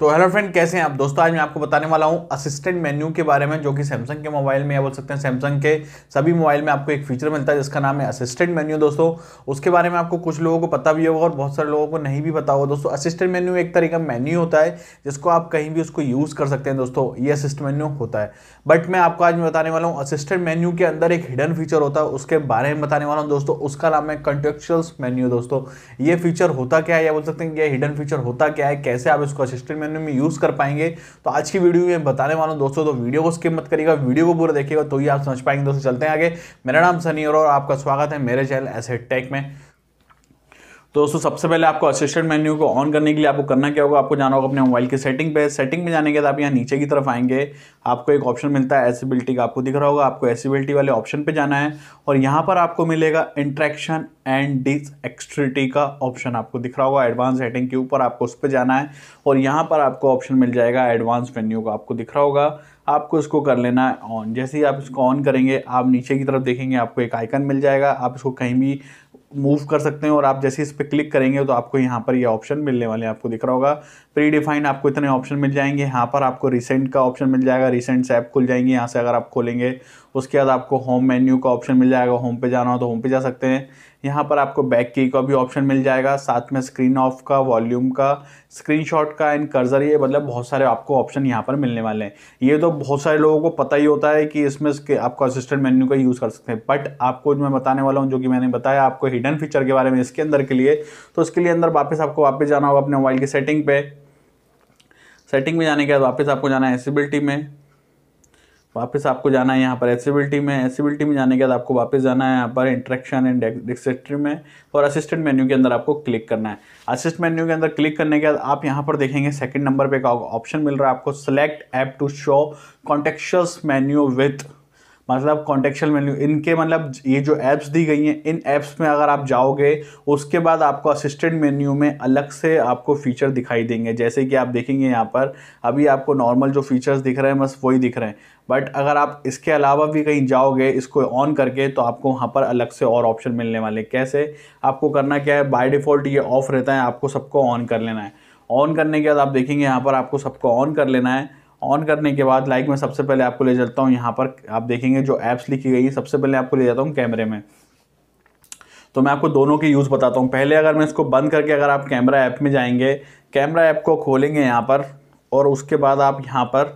तो hello friend कैसे हैं आप दोस्तों आज मैं आपको बताने वाला हूं असिस्टेंट मेन्यू के बारे में जो कि सैमसंग के मोबाइल में या बोल सकते हैं सैमसंग के सभी मोबाइल में आपको एक फीचर मिलता है जिसका नाम है असिस्टेंट मेन्यू दोस्तों उसके बारे में आपको कुछ लोगों को पता भी होगा और बहुत सारे लोगों को नहीं भी पता होगा दोस्तों असिस्टेंट मेन्यू एक तरह का मेन्यू होता है जिसको आप कहीं भी उसको यूज़ कर सकते हैं दोस्तों ये असिस्टेंट मेन्यू होता है बट मैं आपको आज मैं बताने वाला हूँ असिस्टेंट मेन्यू के अंदर एक हिडन फीचर होता है उसके बारे में बताने वाला हूँ दोस्तों उसका नाम है कंटेक्चुअल्स मेन्यू दोस्तों ये फीचर होता क्या है या बोल सकते हैं ये हिडन फीचर होता क्या है कैसे आप इसको असिस्टेंट में यूज़ कर पाएंगे तो आज की वीडियो में बताने वाला हूँ दोस्तों तो वीडियो को स्किप मत करिएगा वीडियो को पूरा देखिएगा तो ही आप समझ पाएंगे दोस्तों चलते हैं आगे मेरा नाम सनी और आपका स्वागत है मेरे चैनल एसेट टेक में तो दोस्तों सबसे पहले आपको असिस्टेंट मेन्यू को ऑन करने के लिए आपको करना क्या होगा आपको जाना होगा अपने मोबाइल की सेटिंग पे सेटिंग में जाने के बाद आप यहाँ नीचे की तरफ आएंगे आपको एक ऑप्शन मिलता है एसिबिलिटी का आपको दिख रहा होगा आपको एसिबिलिटी वाले ऑप्शन पे जाना है और यहाँ पर आपको मिलेगा इंट्रैक्शन एंड डिस एक्सट्रिटी का ऑप्शन आपको दिख रहा होगा एडवांस सेटिंग के ऊपर आपको उस पर जाना है और यहाँ पर आपको ऑप्शन मिल जाएगा एडवांस मेन्यू का आपको दिख रहा होगा आपको इसको कर लेना है ऑन जैसे ही आप इसको ऑन करेंगे आप नीचे की तरफ देखेंगे आपको एक आइकन मिल जाएगा आप इसको कहीं भी मूव कर सकते हैं और आप जैसे इस पर क्लिक करेंगे तो आपको यहाँ पर ये यह ऑप्शन मिलने वाले हैं आपको दिख रहा होगा प्री डिफाइंड आपको इतने ऑप्शन मिल जाएंगे यहाँ पर आपको रिसेंट का ऑप्शन मिल जाएगा रिसेंट से ऐप खुल जाएंगे यहाँ से अगर आप खोलेंगे उसके बाद आपको होम मेन्यू का ऑप्शन मिल जाएगा होम पे जाना हो तो होम पे जा सकते हैं यहाँ पर आपको बैक की का भी ऑप्शन मिल जाएगा साथ में स्क्रीन ऑफ का वॉल्यूम का स्क्रीनशॉट का एंड कर्जर ये मतलब बहुत सारे आपको ऑप्शन यहाँ पर मिलने वाले हैं ये तो बहुत सारे लोगों को पता ही होता है कि इसमें आपको असिस्टेंट मेन्यू का यूज़ कर सकते हैं बट आपको जो मैं बताने वाला हूँ जो कि मैंने बताया आपको हिडन फीचर के बारे में इसके अंदर के लिए तो उसके लिए अंदर वापस आपको वापस जाना होगा अपने मोबाइल की सेटिंग पे सेटिंग में जाने के बाद वापस आपको जाना है एसिबिलिटी में वापस आपको जाना है यहाँ पर एसिबिलिटी में एसिबिलिटी में जाने के बाद आपको वापस जाना है यहाँ पर इंट्रैक्शन एंड डिस्ट्री में और असिस्टेंट मेन्यू के अंदर आपको क्लिक करना है असिस्ट मेन्यू के अंदर क्लिक करने के बाद आप यहाँ पर देखेंगे सेकंड नंबर पे का ऑप्शन मिल रहा है आपको select app to show contextual menu with मतलब कॉन्टेक्चुअल मेन्यू इनके मतलब ये जो ऐप्स दी गई हैं इन ऐप्स में अगर आप जाओगे उसके बाद आपको असिस्टेंट मेन्यू में अलग से आपको फीचर दिखाई देंगे जैसे कि आप देखेंगे यहाँ पर अभी आपको नॉर्मल जो फीचर्स दिख रहे हैं बस वही दिख रहे हैं बट अगर आप इसके अलावा भी कहीं जाओगे इसको ऑन करके तो आपको वहाँ पर अलग से और ऑप्शन मिलने वाले कैसे आपको करना क्या है बाय डिफ़ॉल्ट ये ऑफ़ रहता है आपको सबको ऑन कर लेना है ऑन करने के बाद आप देखेंगे यहाँ पर आपको सबको ऑन कर लेना है ऑन करने के बाद लाइक मैं सबसे पहले आपको ले चलता हूँ यहाँ पर आप देखेंगे जो ऐप्स लिखी गई हैं सबसे पहले आपको ले जाता हूँ कैमरे में तो मैं आपको दोनों के यूज़ बताता हूँ पहले अगर मैं इसको बंद करके अगर आप कैमरा ऐप में जाएंगे कैमरा ऐप को खोलेंगे यहाँ पर और उसके बाद आप यहाँ पर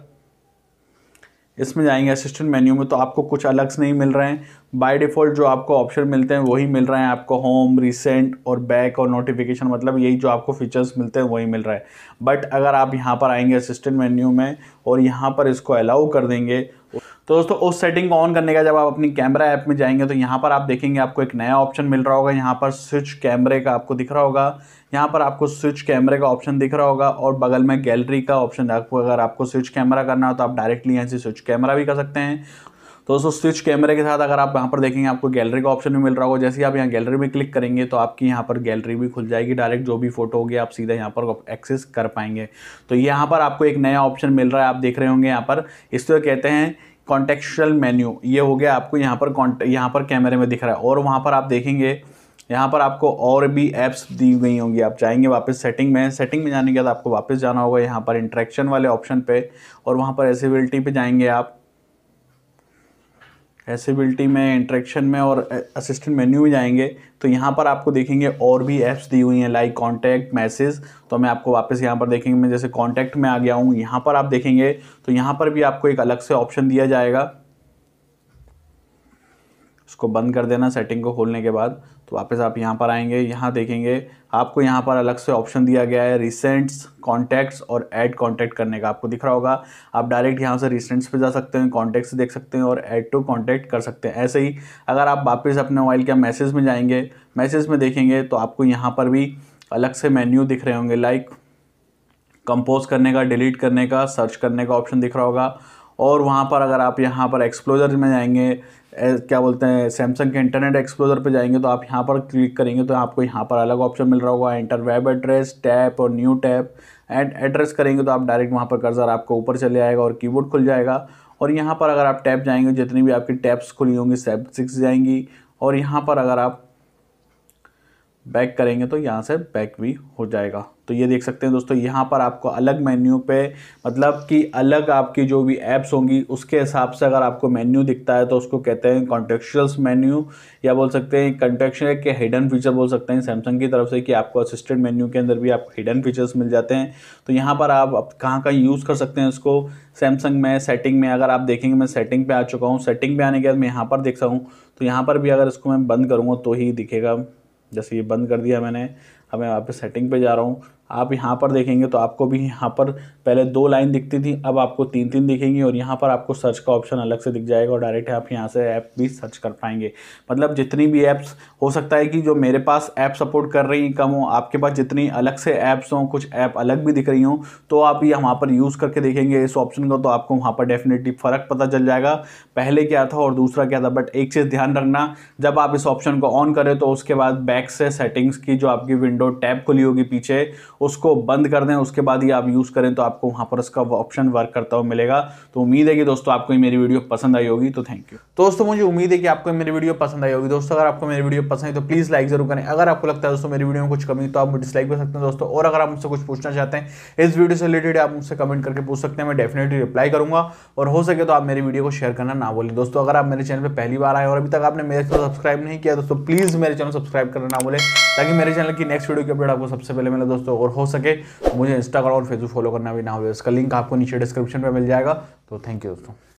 इसमें जाएंगे असिस्टेंट मेन्यू में तो आपको कुछ अलग से नहीं मिल रहे हैं बाय डिफ़ॉल्ट जो आपको ऑप्शन मिलते हैं वही मिल रहे हैं आपको होम रिसेंट और बैक और नोटिफिकेशन मतलब यही जो आपको फीचर्स मिलते हैं वही मिल रहा है बट अगर आप यहाँ पर आएंगे असिस्टेंट मेन्यू में और यहाँ पर इसको अलाउ कर देंगे तो दोस्तों उस सेटिंग को ऑन करने का जब आप अपनी कैमरा ऐप में जाएंगे तो यहाँ पर आप देखेंगे आपको एक नया ऑप्शन मिल रहा होगा यहाँ पर स्विच कैमरे का आपको दिख रहा होगा यहाँ पर आपको स्विच कैमरे का ऑप्शन दिख रहा होगा और बगल में गैलरी का ऑप्शन आपको अगर आपको स्विच कैमरा करना हो तो आप डायरेक्टली यहाँ से स्विच कैमरा भी कर सकते हैं तो दोस्तों स्विच कैमरे के साथ अगर आप यहाँ पर देखेंगे आपको गैलरी का ऑप्शन भी मिल रहा होगा जैसे ही आप यहाँ गैलरी में क्लिक करेंगे तो आपकी यहाँ पर गैलरी भी खुल जाएगी डायरेक्ट जो भी फोटो होगी आप सीधा यहाँ पर एक्सेस कर पाएंगे तो यहाँ पर आपको एक नया ऑप्शन मिल रहा है आप देख रहे होंगे यहाँ पर इस तो कहते हैं कॉन्टेक्चुअल मेन्यू ये हो गया आपको यहाँ पर यहाँ पर कैमरे में दिख रहा है और वहाँ पर आप देखेंगे यहाँ पर आपको और भी ऐप्स दी गई होंगी आप जाएंगे वापस सेटिंग में सेटिंग में जाने के बाद आपको वापस जाना होगा यहाँ पर इंट्रैक्शन वाले ऑप्शन पे और वहाँ पर एसेबिलिटी पे जाएंगे आप एसेबिलिटी में इंट्रैक्शन में और असिस्टेंट मेन्यू में जाएंगे तो यहाँ पर आपको देखेंगे और भी ऐप्स दी हुई हैं लाइक कॉन्टैक्ट मैसेज तो मैं आपको वापस यहाँ पर देखेंगे मैं जैसे कॉन्टैक्ट में आ गया हूँ यहाँ पर आप देखेंगे तो यहाँ पर भी आपको एक अलग से ऑप्शन दिया जाएगा उसको बंद कर देना सेटिंग को खोलने के बाद तो वापस आप यहाँ पर आएंगे यहाँ देखेंगे आपको यहाँ पर अलग से ऑप्शन दिया गया है रिसेंट्स कॉन्टैक्ट्स और ऐड कॉन्टैक्ट करने का आपको दिख रहा होगा आप डायरेक्ट यहाँ से रिसेंट्स पे जा सकते हैं कॉन्टैक्ट्स देख सकते हैं और ऐड टू कॉन्टैक्ट कर सकते हैं ऐसे ही अगर आप वापस अपने मोबाइल के मैसेज में जाएंगे मैसेज में देखेंगे तो आपको यहाँ पर भी अलग से मेन्यू दिख रहे होंगे लाइक कंपोज करने का डिलीट करने का सर्च करने का ऑप्शन दिख रहा होगा और वहाँ पर अगर आप यहाँ पर एक्सप्लोजर में जाएंगे क्या बोलते हैं सैमसंग के इंटरनेट एक्सप्लोजर पे जाएंगे तो आप यहाँ पर क्लिक करेंगे तो आपको यहाँ पर अलग ऑप्शन मिल रहा होगा इंटर वेब एड्रेस टैप और न्यू टैप एड एड्रेस करेंगे तो आप डायरेक्ट वहाँ पर कर्जर आपको ऊपर चले आएगा और कीबोर्ड खुल जाएगा और यहाँ पर अगर आप टैप जाएंगे जितनी भी आपकी टैप्स खुली होंगी सेब सिक्स जाएंगी और यहाँ पर अगर आप बैक करेंगे तो यहाँ से बैक भी हो जाएगा तो ये देख सकते हैं दोस्तों यहाँ पर आपको अलग मेन्यू पे मतलब कि अलग आपकी जो भी ऐप्स होंगी उसके हिसाब से अगर आपको मेन्यू दिखता है तो उसको कहते हैं कॉन्टेक्चुअल्स मेन्यू या बोल सकते हैं कॉन्टेक्चुअल के हिडन फीचर बोल सकते हैं सैमसंग की तरफ से कि आपको असिस्टेंट मेन्यू के अंदर भी आपको हिडन फीचर्स मिल जाते हैं तो यहाँ पर आप कहाँ कहाँ यूज़ कर सकते हैं इसको सैमसंग में सेटिंग में अगर आप देखेंगे मैं सेटिंग पर आ चुका हूँ सेटिंग पर आने के बाद मैं यहाँ पर देख सकूँ तो यहाँ पर भी अगर इसको मैं बंद करूँगा तो ही दिखेगा जैसे ये बंद कर दिया मैंने अब मैं वापस सेटिंग पे जा रहा हूँ आप यहाँ पर देखेंगे तो आपको भी यहाँ पर पहले दो लाइन दिखती थी अब आपको तीन तीन दिखेंगी और यहाँ पर आपको सर्च का ऑप्शन अलग से दिख जाएगा और डायरेक्ट आप यहाँ से ऐप भी सर्च कर पाएंगे मतलब जितनी भी ऐप्स हो सकता है कि जो मेरे पास ऐप सपोर्ट कर रही कम हो आपके पास जितनी अलग से ऐप्स हों कुछ ऐप अलग भी दिख रही हों तो आप ये वहाँ पर यूज़ करके देखेंगे इस ऑप्शन का तो आपको वहाँ पर डेफिनेटली फ़र्क पता चल जाएगा पहले क्या था और दूसरा क्या था बट एक चीज़ ध्यान रखना जब आप इस ऑप्शन को ऑन करें तो उसके बाद बैक से सेटिंग्स की जो आपकी विंडो टैब खुली होगी पीछे उसको बंद कर दें उसके बाद ही आप यूज़ करें तो आपको वहाँ पर उसका ऑप्शन वर्क करता हुआ मिलेगा तो उम्मीद है कि दोस्तों आपको ये मेरी वीडियो पसंद आई होगी तो थैंक यू दोस्तों मुझे उम्मीद है कि आपको मेरी वीडियो पसंद आई होगी दोस्तों अगर आपको मेरी वीडियो पसंद है तो प्लीज़ लाइक जरूर करें अगर आपको लगता है दोस्तों मेरी वीडियो में कुछ कमी तो आप डिसलाइक कर सकते हैं दोस्तों और अगर आप मुझसे कुछ पूछना चाहते हैं इस वीडियो से रिलेटेड आप मुझसे कमेंट करके पूछ सकते हैं मैं डेफिनेटली रिप्लाई करूँगा और हो सके तो आप मेरी वीडियो को शेयर करना ना बोले दोस्तों अगर आप मेरे चैनल पर पहली बार आए और अभी तक आपने मेरे चैनल सब्सक्राइब नहीं किया दोस्तों प्लीज़ मेरे चैनल सब्सक्राइब करना ना बोले ताकि मेरे चैनल की नेक्स्ट वीडियो की अपडेट आपको सबसे पहले मिले दोस्तों और हो सके मुझे इंस्टाग्राम और फेसबुक फॉलो करना भी ना हो इसका लिंक आपको नीचे डिस्क्रिप्शन में मिल जाएगा तो थैंक यू दोस्तों